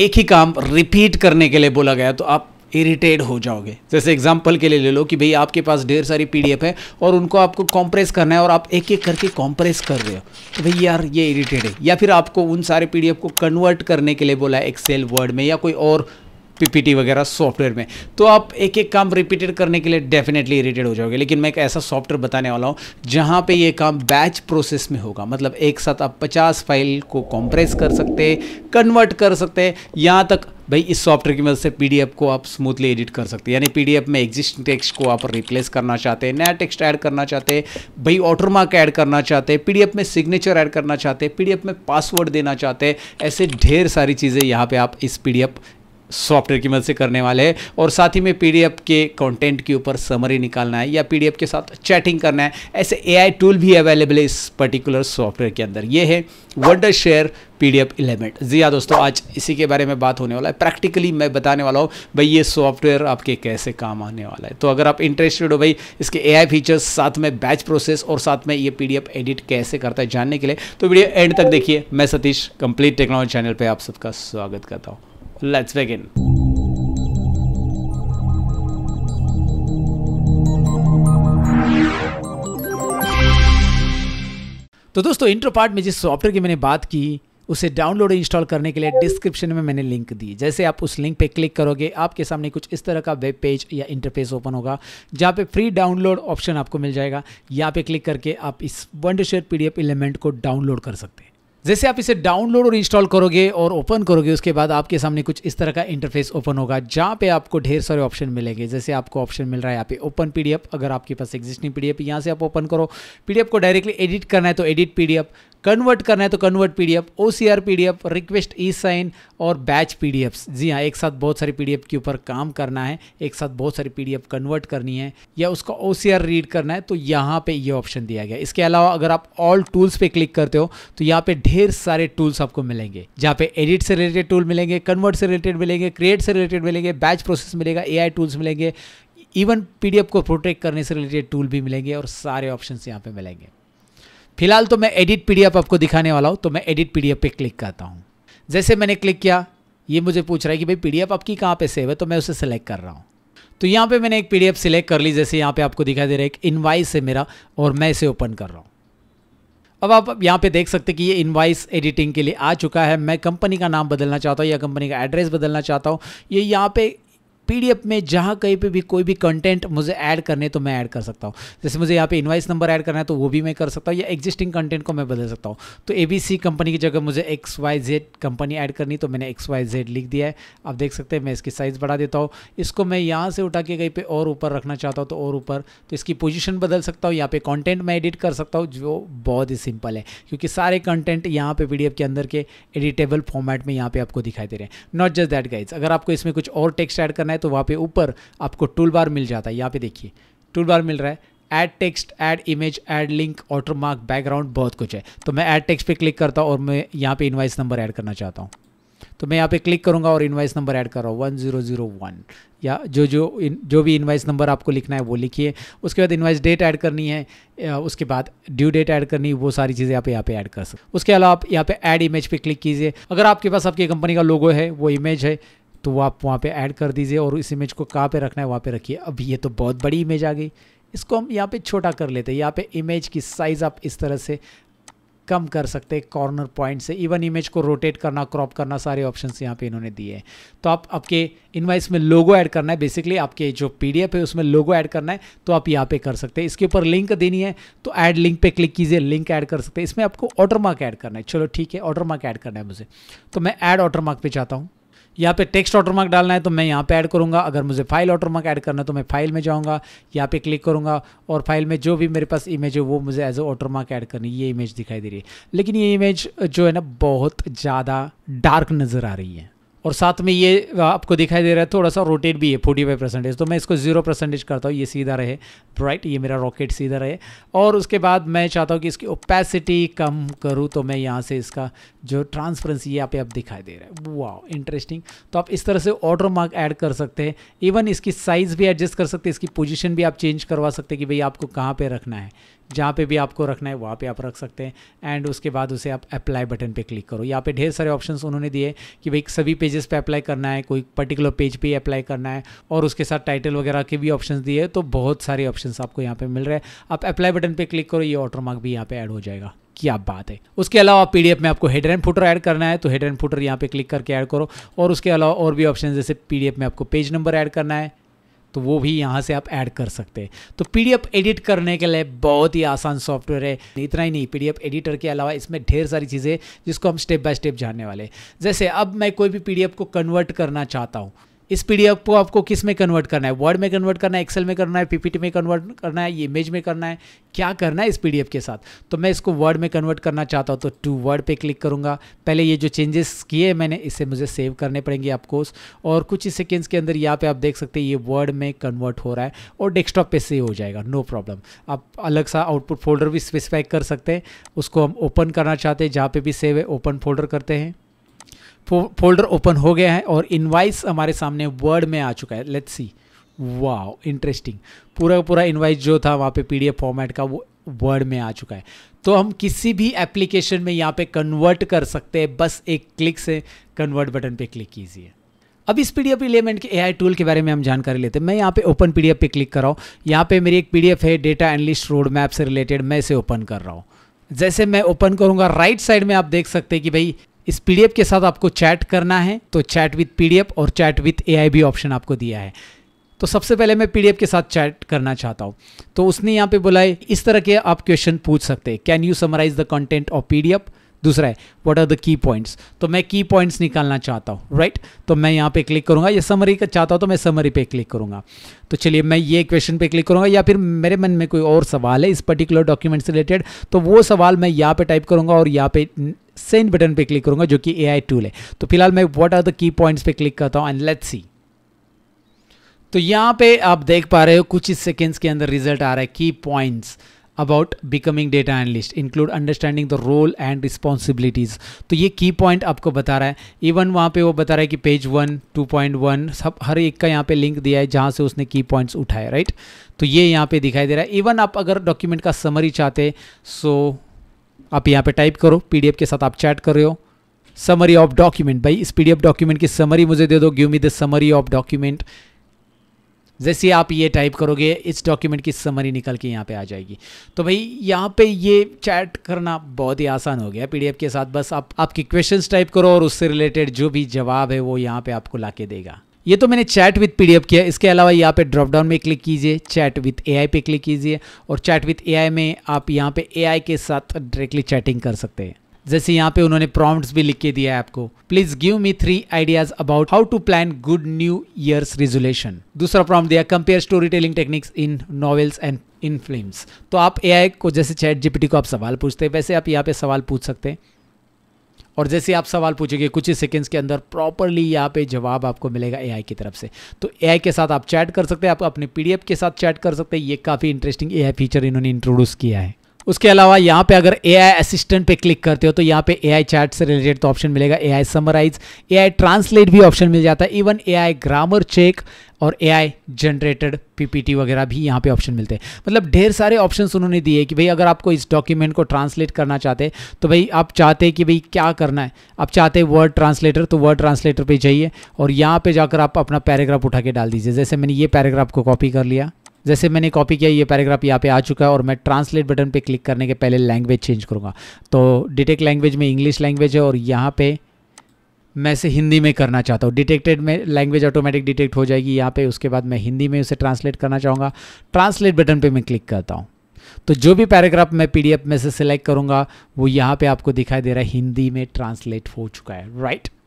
एक ही काम रिपीट करने के लिए बोला गया तो आप इरिटेट हो जाओगे जैसे एग्जाम्पल के लिए ले लो कि भाई आपके पास ढेर सारी पी डी एफ है और उनको आपको कॉम्प्रेस करना है और आप एक एक करके कॉम्प्रेस कर रहे हो तो भाई यार ये इरिटेट है या फिर आपको उन सारे पी डी एफ को कन्वर्ट करने के लिए बोला है एक्सेल वर्ड में या कोई और पीपीटी वगैरह सॉफ्टवेयर में तो आप एक एक काम रिपीटेड करने के लिए डेफिनेटली इरीटेड हो जाओगे लेकिन मैं एक ऐसा सॉफ्टवेयर बताने वाला हूँ जहाँ पे ये काम बैच प्रोसेस में होगा मतलब एक साथ आप 50 फाइल को कॉम्प्रेस कर सकते कन्वर्ट कर सकते यहाँ तक भाई इस सॉफ्टवेयर की मदद से पीडीएफ को आप स्मूथली एडिट कर सकते हैं यानी पीडीएफ में एग्जिस्टिंग टेक्स्ट को आप रिप्लेस करना चाहते हैं नया टेक्स्ट ऐड करना चाहते हैं भाई ऑटरमार्क ऐड करना चाहते हैं पीडीएफ में सिग्नेचर ऐड करना चाहते हैं पीडीएफ में पासवर्ड देना चाहते हैं ऐसे ढेर सारी चीज़ें यहाँ पे आप इस पीडीएफ सॉफ्टवेयर की मदद से करने वाले हैं और साथ ही में पीडीएफ के कंटेंट के ऊपर समरी निकालना है या पीडीएफ के साथ चैटिंग करना है ऐसे एआई टूल भी अवेलेबल है इस पर्टिकुलर सॉफ्टवेयर के अंदर ये है वर्डर शेयर पीडीएफ इलेमेंट जी हाँ दोस्तों आज इसी के बारे में बात होने वाला है प्रैक्टिकली मैं बताने वाला हूँ भाई ये सॉफ्टवेयर आपके कैसे काम आने वाला है तो अगर आप इंटरेस्टेड हो भाई इसके एआई फीचर्स साथ में बैच प्रोसेस और साथ में ये पीडीएफ एडिट कैसे करता है जानने के लिए तो वीडियो एंड तक देखिए मैं सतीश कंप्लीट टेक्नोलॉजी चैनल पर आप सबका स्वागत करता हूँ Let's begin. तो दोस्तों इंट्रो पार्ट में जिस सॉफ्टवेयर की मैंने बात की उसे डाउनलोड इंस्टॉल करने के लिए डिस्क्रिप्शन में मैंने लिंक दी जैसे आप उस लिंक पे क्लिक करोगे आपके सामने कुछ इस तरह का वेब पेज या इंटरफेस ओपन होगा जहाँ पे फ्री डाउनलोड ऑप्शन आपको मिल जाएगा यहाँ पे क्लिक करके आप इस वन शेयर पी एलिमेंट को डाउनलोड कर सकते हैं जैसे आप इसे डाउनलोड और इंस्टॉल करोगे और ओपन करोगे उसके बाद आपके सामने कुछ इस तरह का इंटरफेस ओपन होगा जहाँ पे आपको ढेर सारे ऑप्शन मिलेंगे जैसे आपको ऑप्शन मिल रहा है यहाँ पे ओपन पीडीएफ अगर आपके पास एग्जिस्टिंग पीडीएफ यहाँ से आप ओपन करो पीडीएफ को डायरेक्टली एडिट करना है तो एडिट पीडीएफ कन्वर्ट करना है तो convert PDF OCR PDF request ई साइन और बैच पीडीएफ्स जी हाँ एक साथ बहुत सारी पीडीएफ के ऊपर काम करना है एक साथ बहुत सारी पीडीएफ कन्वर्ट करनी है या उसका ओसीआर रीड करना है तो यहाँ पे ये ऑप्शन दिया गया इसके अलावा अगर आप ऑल टूल्स पे क्लिक करते हो तो यहाँ पे ढेर सारे टूल्स आपको मिलेंगे जहाँ पे एडिट से रिलेटेड टूल मिलेंगे कन्वर्ट से रिलेटेड मिलेंगे क्रिएट से रिलेटेड मिलेंगे बैच प्रोसेस मिलेगा आई टूल्स मिलेंगे इवन पीडीएफ को प्रोटेक्ट करने से रिलेटेड टूल भी मिलेंगे और सारे ऑप्शन यहाँ पे मिलेंगे फिलहाल तो मैं एडिट पीडीएफ आपको दिखाने वाला हूँ तो मैं एडिट पीडीएफ पे क्लिक करता हूँ जैसे मैंने क्लिक किया ये मुझे पूछ रहा है कि भाई पीडीएफ आपकी कहाँ पे सेव है तो मैं उसे सेलेक्ट कर रहा हूँ तो यहाँ पे मैंने एक पीडीएफ सिलेक्ट कर ली जैसे यहाँ पे आपको दिखाई दे रहा है एक इनवाइस है मेरा और मैं इसे ओपन कर रहा हूँ अब आप यहाँ पे देख सकते कि ये इनवाइस एडिटिंग के लिए आ चुका है मैं कंपनी का नाम बदलना चाहता हूँ या कंपनी का एड्रेस बदलना चाहता हूँ ये यहाँ पे पीडीएफ में जहाँ कहीं पे भी कोई भी कंटेंट मुझे ऐड करने तो मैं ऐड कर सकता हूँ जैसे मुझे यहाँ पे इन्वाइस नंबर ऐड करना है तो वो भी मैं कर सकता हूँ या एग्जिस्टिंग कंटेंट को मैं बदल सकता हूँ तो ए कंपनी की जगह मुझे X Y Z company add करनी तो मैंने एक्स वाई जेड लिख दिया है आप देख सकते हैं मैं इसकी साइज़ बढ़ा देता हूँ इसको मैं यहाँ से उठा के कहीं पर और ऊपर रखना चाहता हूँ तो और ऊपर तो इसकी पोजिशन बदल सकता हूँ यहाँ पर कॉन्टेंट मैं एडिट कर सकता हूँ जो बहुत ही सिंपल है क्योंकि सारे कंटेंट यहाँ पे पी के अंदर के एडिटेबल फॉर्मेट में यहाँ पे आपको दिखाई दे रहे हैं नॉट जस्ट दैट गाइज अगर आपको इसमें कुछ और टेक्स्ट ऐड करना है तो वहाँ पे ऊपर आपको टूल बार मिल जाता है यहाँ पे देखिए टूल बार मिल रहा है add text add image add link watermark background बहुत कुछ है तो मैं ऐड टेक्स्ट पे क्लिक करता हूँ और मैं यहाँ पे इन्वाइस नंबर ऐड करना चाहता हूँ तो मैं यहाँ पे क्लिक करूँगा और इन्वाइस नंबर ऐड कर रहा हूँ वन जीरो जीरो या जो जो इन, जो भी इन्वाइस नंबर आपको लिखना है वो लिखिए उसके बाद इन्वाइस डेट ऐड करनी है उसके बाद ड्यू डेट ऐड करनी है वो सारी चीज़ें आप यहाँ पे ऐड कर सकते उसके अलावा आप यहाँ पे ऐड इमेज पे क्लिक कीजिए अगर आपके पास आपकी कंपनी का लोगो है वो इमेज है तो वो आप वहाँ पे ऐड कर दीजिए और इस इमेज को कहाँ पे रखना है वहाँ पे रखिए अब ये तो बहुत बड़ी इमेज आ गई इसको हम यहाँ पे छोटा कर लेते हैं यहाँ पे इमेज की साइज़ आप इस तरह से कम कर सकते हैं कॉर्नर पॉइंट से इवन इमेज को रोटेट करना क्रॉप करना सारे ऑप्शंस यहाँ पे इन्होंने दिए हैं तो आप आपके इनवाइस में लोगो ऐड करना है बेसिकली आपके जो पीडीएफ है उसमें लोगो ऐड करना है तो आप यहाँ पे कर सकते हैं इसके ऊपर लिंक देनी है तो ऐड लिंक पे क्लिक कीजिए लिंक ऐड कर सकते हैं इसमें आपको ऑर्डर मार्क ऐड करना है चलो ठीक है ऑर्डर मार्क ऐड करना है मुझे तो मैं ऐड ऑर्डर मार्क पर जाता हूँ यहाँ पे टेक्स्ट ऑटर मार्क डालना है तो मैं यहाँ पे ऐड करूँगा अगर मुझे फाइल ऑटर मार्क ऐड करना है तो मैं फाइल में जाऊँगा यहाँ पे क्लिक करूँगा और फाइल में जो भी मेरे पास इमेज है वो मुझे as a watermark add करनी ये इमेज दिखाई दे रही है लेकिन ये इमेज जो है ना बहुत ज़्यादा डार्क नज़र आ रही है और साथ में ये आपको दिखाई दे रहा है थोड़ा सा रोटेट भी है फोर्टी फाइव परसेंटेज तो मैं इसको जीरो परसेंटेज करता हूँ ये सीधा रहे राइट ये मेरा रॉकेट सीधा रहे और उसके बाद मैं चाहता हूँ कि इसकी ओपेसिटी कम करूँ तो मैं यहाँ से इसका जो ट्रांसपेरेंसी यहाँ पे आप दिखाई दे रहा है वाह इंटरेस्टिंग तो आप इस तरह से ऑर्डर मार्क ऐड कर सकते हैं इवन इसकी साइज़ भी एडजस्ट कर सकते हैं इसकी पोजिशन भी आप चेंज करवा सकते हैं कि भाई आपको कहाँ पर रखना है जहाँ पे भी आपको रखना है वहाँ पे आप रख सकते हैं एंड उसके बाद उसे आप अप्लाई बटन पे क्लिक करो यहाँ पे ढेर सारे ऑप्शंस उन्होंने दिए कि भाई सभी पेज पेजेस पे अप्लाई करना है कोई पर्टिकुलर पेज पे अप्लाई करना है और उसके साथ टाइटल वगैरह के भी ऑप्शन दिए तो बहुत सारे ऑप्शन आपको यहाँ पे मिल रहे हैं आप अप्लाई बटन पे क्लिक करो ये ऑटोमार्क मार्क भी यहाँ पे ऐड हो जाएगा क्या बात है उसके अलावा पीडीएफ में आपको हेड एंड फुटर ऐड करना है तो हेड एंड फुटर यहाँ पे क्लिक करके ऐड करो और उसके अलावा और भी ऑप्शन जैसे पीडीएफ में आपको पेज नंबर ऐड करना है तो वो भी यहाँ से आप ऐड कर सकते हैं तो पी एडिट करने के लिए बहुत ही आसान सॉफ्टवेयर है इतना ही नहीं पी एडिटर के अलावा इसमें ढेर सारी चीज़ें जिसको हम स्टेप बाय स्टेप जानने वाले जैसे अब मैं कोई भी पी को कन्वर्ट करना चाहता हूँ इस पी को आपको किस में कन्वर्ट करना है वर्ड में कन्वर्ट करना है एक्सेल में करना है पीपीटी में कन्वर्ट करना है इमेज में करना है क्या करना है इस पी के साथ तो मैं इसको वर्ड में कन्वर्ट करना चाहता हूँ तो टू वर्ड पे क्लिक करूँगा पहले ये जो चेंजेस किए हैं मैंने इसे मुझे सेव करने पड़ेंगे आपको और कुछ ही सेकेंड्स के अंदर यहाँ पर आप देख सकते हैं ये वर्ड में कन्वर्ट हो रहा है और डेस्कटॉप पर सेव हो जाएगा नो प्रॉब्लम आप अलग सा आउटपुट फोल्डर भी स्पेसिफाई कर सकते हैं उसको हम ओपन करना चाहते हैं जहाँ पर भी सेव है ओपन फोल्डर करते हैं फोल्डर ओपन हो गया है और इनवाइस हमारे सामने वर्ड में आ चुका है लेट्स सी वाओ इंटरेस्टिंग पूरा का पूरा इनवाइस जो था वहाँ पे पीडीएफ फॉर्मेट का वो वर्ड में आ चुका है तो हम किसी भी एप्लीकेशन में यहाँ पे कन्वर्ट कर सकते हैं बस एक क्लिक से कन्वर्ट बटन पे क्लिक कीजिए अब इस पी एलिमेंट के ए टूल के बारे में हम जानकारी लेते हैं मैं यहाँ पे ओपन पी पे क्लिक कर रहा हूँ यहाँ पे मेरी एक पी है डेटा एनलिस्ट रोड मैप से रिलेटेड मैं इसे ओपन कर रहा हूँ जैसे मैं ओपन करूँगा राइट साइड में आप देख सकते हैं कि भाई इस पीडीएफ के साथ आपको चैट करना है तो चैट विथ पीडीएफ और चैट विथ ए भी ऑप्शन आपको दिया है तो सबसे पहले मैं पीडीएफ के साथ चैट करना चाहता हूँ तो उसने यहाँ पे बोला है इस तरह के आप क्वेश्चन पूछ सकते हैं can you summarise the content of PDF दूसरा है what are the key points तो मैं की पॉइंट्स निकालना चाहता हूँ राइट तो मैं यहाँ पे क्लिक करूँगा या समरी का चाहता हूँ तो मैं समरी पे क्लिक करूँगा तो चलिए मैं ये क्वेश्चन पे क्लिक करूँगा या फिर मेरे मन में कोई और सवाल है इस पर्टिकुलर डॉक्यूमेंट से रिलेटेड तो वो सवाल मैं यहाँ पे टाइप करूँगा और यहाँ पे सेंड बटन पे क्लिक करूंगा जो कि ए टूल है तो फिलहाल मैं what are the key points पे क्लिक करता हूं एंड लेट्स सी तो यहां पे आप देख पा रहे हो कुछ ही सेकेंड्स के अंदर रिजल्ट आ रहा है key points about becoming data analyst include understanding the role and responsibilities तो ये की पॉइंट आपको बता रहा है इवन वहाँ पे वो बता रहा है कि page one two point one सब हर एक का यहाँ पे लिंक दिया है जहाँ से उसने की पॉइंट्स उठाए राइट तो ये यहाँ पे दिखाई दे रहा है इवन आप अगर डॉक्यूमेंट का समरी चाहते सो so आप यहाँ पे टाइप करो पीडीएफ के साथ आप चैट कर रहे हो समरी ऑफ डॉक्यूमेंट भाई इस पीडीएफ डॉक्यूमेंट की समरी मुझे दे दो give me the summary of document जैसे आप ये टाइप करोगे इस डॉक्यूमेंट की समरी निकल के यहाँ पे आ जाएगी तो भाई यहाँ पे ये चैट करना बहुत ही आसान हो गया पीडीएफ के साथ बस आप आपकी क्वेश्चंस टाइप करो और उससे रिलेटेड जो भी जवाब है वो यहाँ पे आपको ला देगा ये तो मैंने चैट विथ पीडीएफ किया इसके अलावा यहाँ पे ड्रॉप डाउन में क्लिक कीजिए चैट विथ एआई पे क्लिक कीजिए और चैट विथ एआई में आप यहाँ पे एआई के साथ डायरेक्टली चैटिंग कर सकते हैं जैसे यहाँ पे उन्होंने प्रॉम्प्ट्स भी लिख के दिया है आपको please give me three ideas about how to plan good new years resolution दूसरा प्रॉम्प्ट दिया compare storytelling techniques in novels and in films तो आप एआई को जैसे चैट जीपीटी को आप सवाल पूछते हैं वैसे आप यहाँ पे सवाल पूछ सकते हैं और जैसे आप सवाल पूछेंगे कुछ ही सेकेंड्स के अंदर प्रॉपरली यहाँ पे जवाब आपको मिलेगा एआई की तरफ से तो एआई के साथ आप चैट कर सकते हैं आप अपने पीडीएफ के साथ चैट कर सकते हैं ये काफ़ी इंटरेस्टिंग एआई फीचर इन्होंने इंट्रोड्यूस किया है उसके अलावा यहाँ पे अगर एआई असिस्टेंट पे क्लिक करते हो तो यहाँ पे ए आई चैट से रिलेटेड तो ऑप्शन मिलेगा A I summarise A I translate भी ऑप्शन मिल जाता है इवन एआई ग्रामर चेक और ए आई जनरेटेड पीपीटी वगैरह भी यहाँ पे ऑप्शन मिलते हैं मतलब ढेर सारे ऑप्शन उन्होंने दिए कि भाई अगर आपको इस डॉक्यूमेंट को ट्रांसलेट करना चाहते तो भाई आप चाहते कि भाई क्या करना है आप चाहते वर्ड ट्रांसलेटर तो वर्ड ट्रांसलेटर पर जाइए और यहाँ पर जाकर आप अपना पैराग्राफ उठा के डाल दीजिए जैसे मैंने ये पैराग्राफ को कॉपी कर लिया जैसे मैंने कॉपी किया ये पैराग्राफ यहाँ पे आ चुका है और मैं ट्रांसलेट बटन पे क्लिक करने के पहले लैंग्वेज चेंज करूँगा तो डिटेक लैंग्वेज में इंग्लिश लैंग्वेज है और यहाँ पे मैं इसे हिंदी में करना चाहता हूँ डिटेक्टेड में लैंग्वेज ऑटोमेटिक डिटेक्ट हो जाएगी यहाँ पे उसके बाद मैं हिंदी में उसे ट्रांसलेट करना चाहूँगा ट्रांसलेट बटन पे मैं क्लिक करता हूँ तो जो भी पैराग्राफ मैं पीडीएफ में से सिलेक्ट करूँगा वो यहाँ पे आपको दिखाई दे रहा है हिंदी में ट्रांसलेट हो चुका है राइट right?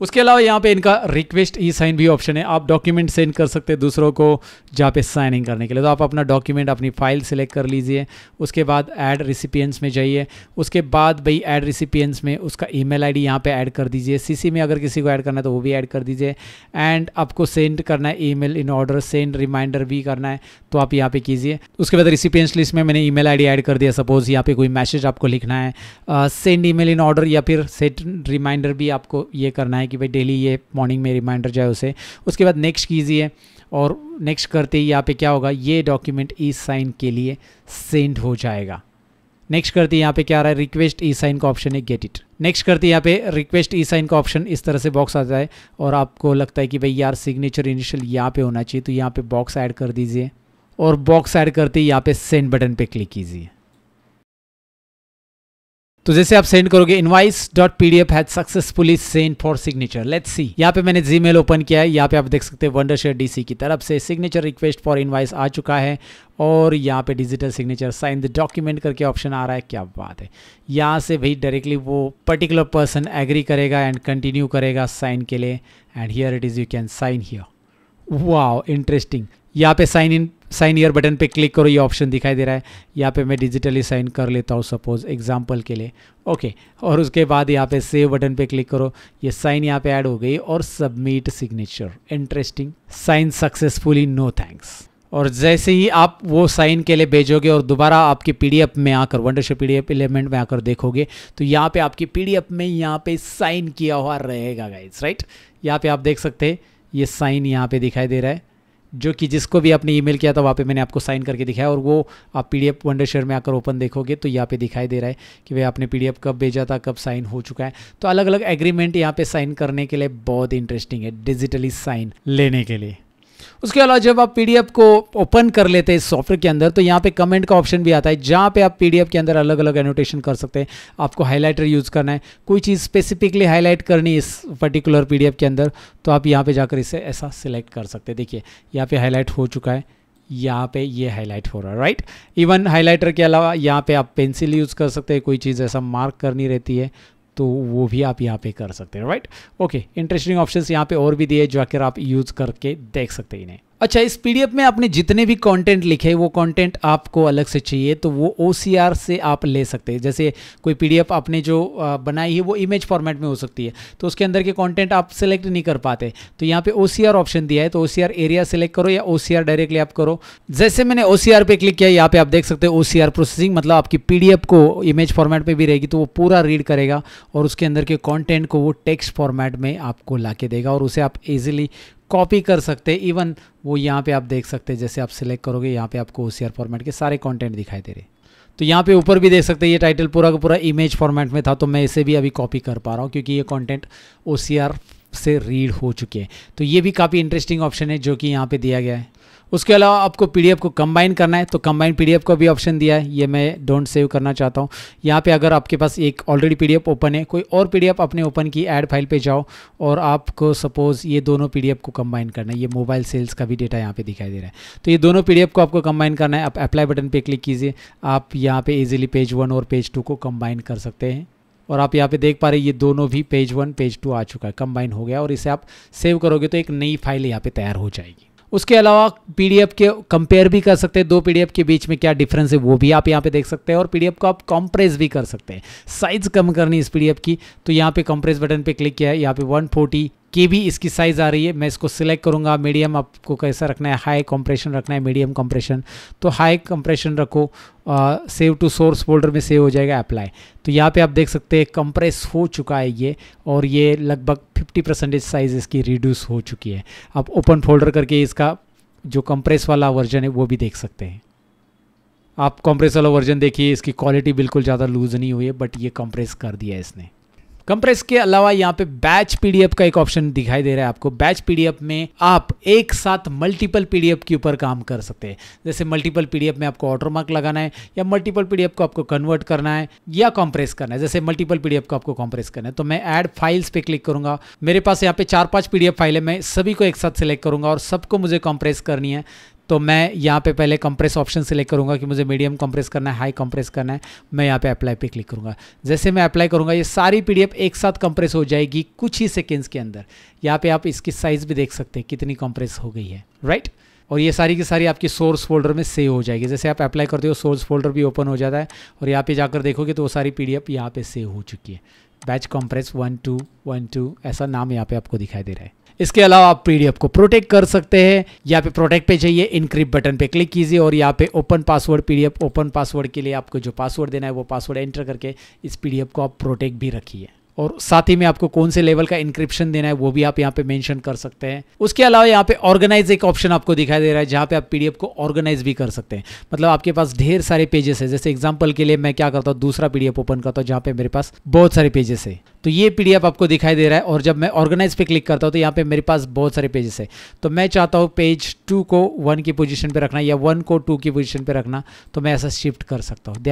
उसके अलावा यहाँ पे इनका रिक्वेस्ट ई साइन भी ऑप्शन है आप डॉक्यूमेंट सेंड कर सकते हैं दूसरों को जहाँ पे साइनिंग करने के लिए तो आप अपना डॉक्यूमेंट अपनी फाइल सेलेक्ट कर लीजिए उसके बाद ऐड रिसिपियंस में जाइए उसके बाद भाई ऐड रिसिपियंस में उसका ई मेल आई डी यहाँ पर ऐड कर दीजिए सी में अगर किसी को ऐड करना है तो वो भी ऐड कर दीजिए एंड आपको सेंड करना है email in order send reminder भी करना है तो आप यहाँ पर कीजिए उसके बाद रिसिपियंस लिस्ट में मैंने email I D add कर दिया सपोज यहाँ पर कोई मैसेज आपको लिखना है send email in order या फिर सेट रिमाइंडर भी आपको ये करना है कि भाई डेली ये मॉर्निंग में रिमाइंडर जाए उसे उसके बाद नेक्स्ट कीजिए और नेक्स्ट करते ही यहाँ पे क्या होगा ये डॉक्यूमेंट ई साइन के लिए सेंड हो जाएगा नेक्स्ट करते यहाँ पे क्या आ रहा है रिक्वेस्ट ई साइन का ऑप्शन है गेट इट नेक्स्ट करते यहाँ पे रिक्वेस्ट ई साइन का ऑप्शन इस तरह से बॉक्स आता है और आपको लगता है कि भाई यार सिग्नेचर इनिशियल यहाँ पे होना चाहिए तो यहाँ पे बॉक्स ऐड कर दीजिए और बॉक्स ऐड करते ही यहाँ पे सेंड बटन पे क्लिक कीजिए तो जैसे आप सेंड करोगे invoice dot P D F has successfully send for signature let's see यहाँ पे मैंने जी मेल ओपन किया है यहाँ पे आप देख सकते हैं वंडर शेयर डीसी की तरफ से सिग्नेचर रिक्वेस्ट फॉर इनवाइस आ चुका है और यहाँ पे digital signature sign the document करके ऑप्शन आ रहा है क्या बात है यहाँ से भाई डायरेक्टली वो पर्टिकुलर पर्सन एग्री करेगा एंड कंटिन्यू करेगा साइन के लिए and here it is you can sign here वाह इंटरेस्टिंग यहाँ पे sign in sign here button पे क्लिक करो ये ऑप्शन दिखाई दे रहा है यहाँ पे मैं डिजिटली साइन कर लेता हूँ सपोज एग्जांपल के लिए ओके और उसके बाद यहाँ पे सेव बटन पे क्लिक करो ये साइन यहाँ पे ऐड हो गई और submit signature interesting sign successfully no thanks और जैसे ही आप वो साइन के लिए भेजोगे और दोबारा आपके पीडीएफ में आकर वंडरशो पीडीएफ एलिमेंट में आकर देखोगे तो यहाँ पे आपके पीडीएफ में यहाँ पे साइन किया हुआ रहेगा गाइज राइट यहाँ पे आप देख सकते हैं ये साइन यहाँ पे दिखाई दे रहा है जो कि जिसको भी आपने ईमेल किया था वहाँ पे मैंने आपको साइन करके दिखाया और वो आप पी डी वंडर शेयर में आकर ओपन देखोगे तो यहाँ पे दिखाई दे रहा है कि भाई आपने पी कब भेजा था कब साइन हो चुका है तो अलग अलग एग्रीमेंट यहाँ पे साइन करने के लिए बहुत इंटरेस्टिंग है डिजिटली साइन लेने के लिए उसके अलावा जब आप पीडीएफ को ओपन कर लेते हैं इस सॉफ्टवेयर के अंदर तो यहाँ पे कमेंट का ऑप्शन भी आता है जहाँ पे आप पीडीएफ के अंदर अलग अलग एनोटेशन कर सकते हैं आपको हाईलाइटर यूज़ करना है कोई चीज़ स्पेसिफिकली हाईलाइट करनी इस पर्टिकुलर पी के अंदर तो आप यहाँ पर जाकर इसे ऐसा सिलेक्ट कर सकते हैं देखिए यहाँ पर हाईलाइट हो चुका है यहाँ पे ये हाईलाइट हो रहा है राइट इवन हाईलाइटर के अलावा यहाँ पे आप पेंसिल यूज़ कर सकते हैं कोई चीज़ ऐसा मार्क करनी रहती है तो वो भी आप यहाँ पे कर सकते हैं राइट ओके इंटरेस्टिंग ऑप्शंस यहाँ पे और भी दिए जो आकर आप यूज़ करके देख सकते हैं इन्हें अच्छा इस पीडीएफ में आपने जितने भी कंटेंट लिखे वो कंटेंट आपको अलग से चाहिए तो वो ओ से आप ले सकते हैं जैसे कोई पीडीएफ आपने जो बनाई है वो इमेज फॉर्मेट में हो सकती है तो उसके अंदर के कंटेंट आप सेलेक्ट नहीं कर पाते तो यहाँ पे ओ ऑप्शन दिया है तो ओ एरिया सेलेक्ट करो या ओ डायरेक्टली आप करो जैसे मैंने ओ पे क्लिक किया यहाँ पे आप देख सकते हो ओ प्रोसेसिंग मतलब आपकी पी को इमेज फॉर्मेट में भी रहेगी तो वो पूरा रीड करेगा और उसके अंदर के कॉन्टेंट को वो टेक्स्ट फॉर्मेट में आपको ला देगा और उसे आप ईजिली कॉपी कर सकते हैं इवन वो यहाँ पे आप देख सकते हैं जैसे आप सिलेक्ट करोगे यहाँ पे आपको ओ फॉर्मेट के सारे कंटेंट दिखाई दे रहे तो यहाँ पे ऊपर भी देख सकते हैं ये टाइटल पूरा का पूरा इमेज फॉर्मेट में था तो मैं इसे भी अभी कॉपी कर पा रहा हूँ क्योंकि ये कॉन्टेंट ओ से रीड हो चुके हैं तो ये भी काफ़ी इंटरेस्टिंग ऑप्शन है जो कि यहाँ पर दिया गया है उसके अलावा आपको पीडीएफ को कंबाइन करना है तो कंबाइन पीडीएफ का भी ऑप्शन दिया है ये मैं डोंट सेव करना चाहता हूँ यहाँ पे अगर आपके पास एक ऑलरेडी पीडीएफ ओपन है कोई और पीडीएफ अपने ओपन की एड फाइल पे जाओ और आपको सपोज ये दोनों पीडीएफ को कंबाइन करना है ये मोबाइल सेल्स का भी डेटा यहाँ पे दिखाई दे रहा है तो ये दोनों पी को आपको कंबाइन करना है आप अप्लाई बटन पर क्लिक कीजिए आप यहाँ पर ईजिली पेज वन और पेज टू को कंबाइन कर सकते हैं और आप यहाँ पे देख पा रहे ये दोनों भी पेज वन पेज टू आ चुका है कंबाइन हो गया और इसे आप सेव करोगे तो एक नई फाइल यहाँ पे तैयार हो जाएगी उसके अलावा पीडीएफ के कंपेयर भी कर सकते हैं दो पीडीएफ के बीच में क्या डिफरेंस है वो भी आप यहाँ पे देख सकते हैं और पीडीएफ को आप कंप्रेस भी कर सकते हैं साइज कम करनी इस पीडीएफ की तो यहाँ पे कंप्रेस बटन पे क्लिक किया है यहाँ पे 140 के भी इसकी साइज़ आ रही है मैं इसको सिलेक्ट करूँगा मीडियम आपको कैसा रखना है हाई कंप्रेशन रखना है मीडियम कंप्रेशन तो हाई कंप्रेशन रखो सेव टू सोर्स फोल्डर में सेव हो जाएगा अप्लाई तो यहाँ पे आप देख सकते हैं कंप्रेस हो चुका है ये और ये लगभग 50 परसेंटेज साइज़ इसकी रिड्यूस हो चुकी है आप ओपन फोल्डर करके इसका जो कंप्रेस वाला वर्जन है वो भी देख सकते हैं आप कंप्रेस वाला वर्जन देखिए इसकी क्वालिटी बिल्कुल ज़्यादा लूज़ नहीं हुई है बट ये कंप्रेस कर दिया है इसने कंप्रेस के अलावा यहाँ पे बैच पीडीएफ का एक ऑप्शन दिखाई दे रहा है आपको बैच पीडीएफ में आप एक साथ मल्टीपल पीडीएफ के ऊपर काम कर सकते हैं जैसे मल्टीपल पीडीएफ में आपको ऑर्डर मार्क लगाना है या मल्टीपल पीडीएफ को आपको कन्वर्ट करना है या कॉम्प्रेस करना है जैसे मल्टीपल पीडीएफ को आपको कॉम्प्रेस करना है तो मैं एड फाइल्स पे क्लिक करूंगा मेरे पास यहाँ पे चार पांच पीडीएफ फाइल है मैं सभी को एक साथ सेलेक्ट करूंगा और सबको मुझे कॉम्प्रेस करनी है तो मैं यहाँ पे पहले कंप्रेस ऑप्शन सेलेक्ट करूँगा कि मुझे मीडियम कंप्रेस करना है हाई कंप्रेस करना है मैं यहाँ पे अप्लाई पे क्लिक करूँगा जैसे मैं अप्लाई करूँगा ये सारी पीडीएफ एक साथ कंप्रेस हो जाएगी कुछ ही सेकेंड्स के अंदर यहाँ पे आप इसकी साइज़ भी देख सकते हैं कितनी कंप्रेस हो गई है राइट right? और ये सारी की सारी आपकी सोर्स फोल्डर में सेव हो जाएगी जैसे आप अप्लाई करते हो सोर्स फोल्डर भी ओपन हो जाता है और यहाँ पे जाकर देखोगे तो वो सारी पी डी एफ यहाँ पे सेव हो चुकी है batch compress one two one two ऐसा नाम यहाँ पर आपको दिखाई दे रहा है इसके अलावा आप पीडीएफ को प्रोटेक्ट कर सकते हैं यहाँ पे प्रोटेक्ट पे जाइए इनक्रिप बटन पे क्लिक कीजिए और यहाँ पे open password PDF open password के लिए आपको जो पासवर्ड देना है वो पासवर्ड एंटर करके इस पीडीएफ को आप प्रोटेक्ट भी रखिए और साथ ही में आपको कौन से लेवल का इंक्रिप्शन देना है वो भी आप यहाँ पे मेंशन कर सकते हैं उसके अलावा यहाँ पे ऑर्गेनाइज एक ऑप्शन आपको दिखाई दे रहा है जहाँ पे आप पीडीएफ को ऑर्गेनाइज भी कर सकते हैं मतलब आपके पास ढेर सारे पेजेस है जैसे एग्जाम्पल के लिए मैं क्या करता हूँ दूसरा पीडीएफ ओपन करता हूँ जहाँ पे मेरे पास बहुत सारे पेजेस है तो ये पीडीएफ आपको दिखाई दे रहा है और जब मैं ऑर्गेनाइज पे क्लिक करता हूँ तो यहाँ पे मेरे पास बहुत सारे पेजेस है तो मैं चाहता हूँ पेज टू को वन की पोजीशन पे रखना या वन को टू की पोजीशन पे रखना तो मैं ऐसा शिफ्ट कर सकता हूँ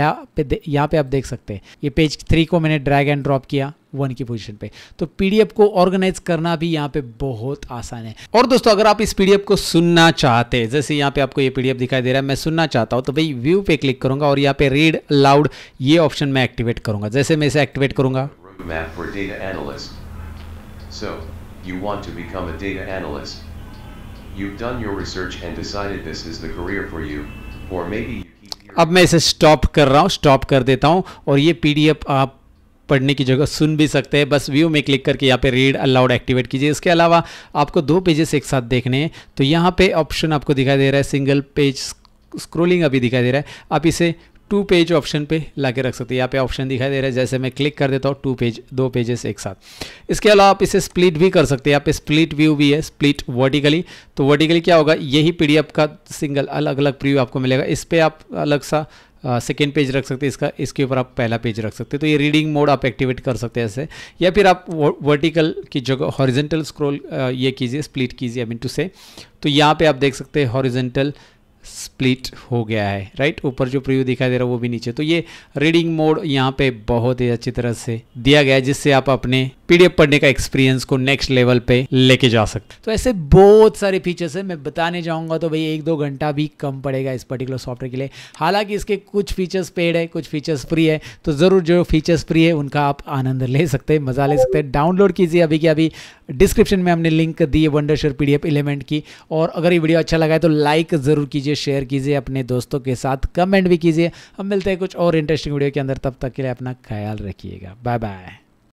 यहाँ पे आप देख सकते हैं ये पेज थ्री को मैंने ड्रैग एंड ड्रॉप किया वन की पोजीशन पे तो पीडीएफ को ऑर्गेनाइज करना भी यहाँ पे बहुत आसान है और दोस्तों अगर आप इस पीडीएफ को सुनना चाहते हैं जैसे यहाँ पे आपको ये पीडीएफ दिखाई दे रहा है मैं सुनना चाहता हूँ तो भाई व्यू पे क्लिक करूंगा और यहाँ पे रीड लाउड ये ऑप्शन मैं एक्टिवेट करूंगा जैसे मैं इसे एक्टिवेट करूंगा Roadmap for Data Analyst. So, you want to become a data analyst. You've done your research and decided this is the career for you, or maybe you keep your... अब मैं इसे stop कर रहा हूँ stop कर देता हूँ और ये पीडीएफ आप पढ़ने की जगह सुन भी सकते हैं बस व्यू में क्लिक करके यहाँ पे रीड अलाउड एक्टिवेट कीजिए इसके अलावा आपको दो पेजेस एक साथ देखने हैं तो यहाँ पे ऑप्शन आपको दिखाई दे रहा है सिंगल पेज स्क्रोलिंग अभी दिखाई दे रहा है आप इसे टू पेज ऑप्शन पे ला के रख सकते हैं यहाँ पे ऑप्शन दिखाई दे रहा है जैसे मैं क्लिक कर देता हूँ टू पेज दो पेजेस एक साथ इसके अलावा आप इसे स्प्लिट भी कर सकते हैं यहाँ पे स्प्लिट व्यू भी है स्प्लिट वर्टिकली तो वर्टिकली क्या होगा यही पी का सिंगल अलग अलग प्रीव्यू आपको मिलेगा इस पर आप अलग सा सेकेंड पेज रख सकते हैं इसका इसके ऊपर आप पहला पेज रख सकते हैं तो ये रीडिंग मोड आप एक्टिवेट कर सकते हैं ऐसे या फिर आप वर्टिकल की जगह हॉरिजेंटल स्क्रॉल ये कीजिए स्प्लिट कीजिए आई मीन टू से तो यहाँ पे आप देख सकते हैं हॉरिजेंटल स्प्लिट हो गया है राइट ऊपर जो प्रीव्यू दिखाई दे रहा है वो भी नीचे तो ये रीडिंग मोड यहाँ पे बहुत ही अच्छी तरह से दिया गया है जिससे आप अपने पीडीएफ पढ़ने का एक्सपीरियंस को नेक्स्ट लेवल पे लेके जा सकते तो ऐसे बहुत सारे फीचर्स है मैं बताने जाऊंगा तो भाई एक दो घंटा भी कम पड़ेगा इस पर्टिकुलर सॉफ्टवेयर के लिए हालांकि इसके कुछ फीचर्स पेड है कुछ फीचर्स फ्री है तो ज़रूर जो फीचर्स फ्री है उनका आप आनंद ले सकते हैं मज़ा ले सकते हैं डाउनलोड कीजिए अभी की अभी डिस्क्रिप्शन में हमने लिंक दी है वंडरशर पी एलिमेंट की और अगर ये वीडियो अच्छा लगा है तो लाइक ज़रूर कीजिए शेयर कीजिए अपने दोस्तों के साथ कमेंट भी कीजिए हम मिलते हैं कुछ और इंटरेस्टिंग वीडियो के अंदर तब तक के लिए अपना ख्याल रखिएगा बाय बाय